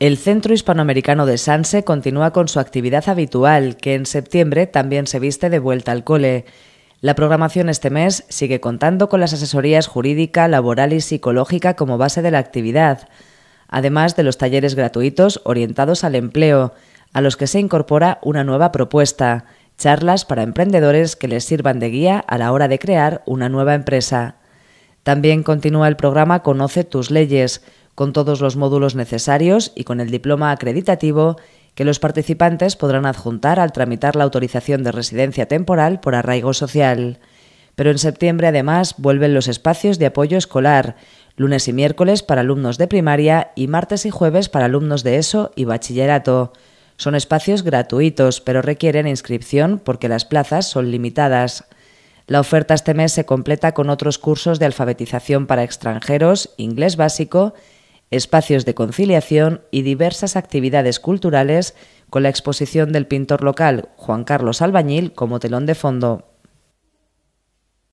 El Centro Hispanoamericano de Sanse continúa con su actividad habitual, que en septiembre también se viste de vuelta al cole. La programación este mes sigue contando con las asesorías jurídica, laboral y psicológica como base de la actividad, además de los talleres gratuitos orientados al empleo, a los que se incorpora una nueva propuesta, charlas para emprendedores que les sirvan de guía a la hora de crear una nueva empresa. También continúa el programa Conoce tus leyes, con todos los módulos necesarios y con el diploma acreditativo que los participantes podrán adjuntar al tramitar la autorización de residencia temporal por arraigo social. Pero en septiembre además vuelven los espacios de apoyo escolar, lunes y miércoles para alumnos de primaria y martes y jueves para alumnos de ESO y bachillerato. Son espacios gratuitos, pero requieren inscripción porque las plazas son limitadas. La oferta este mes se completa con otros cursos de alfabetización para extranjeros, inglés básico espacios de conciliación y diversas actividades culturales con la exposición del pintor local Juan Carlos Albañil como telón de fondo.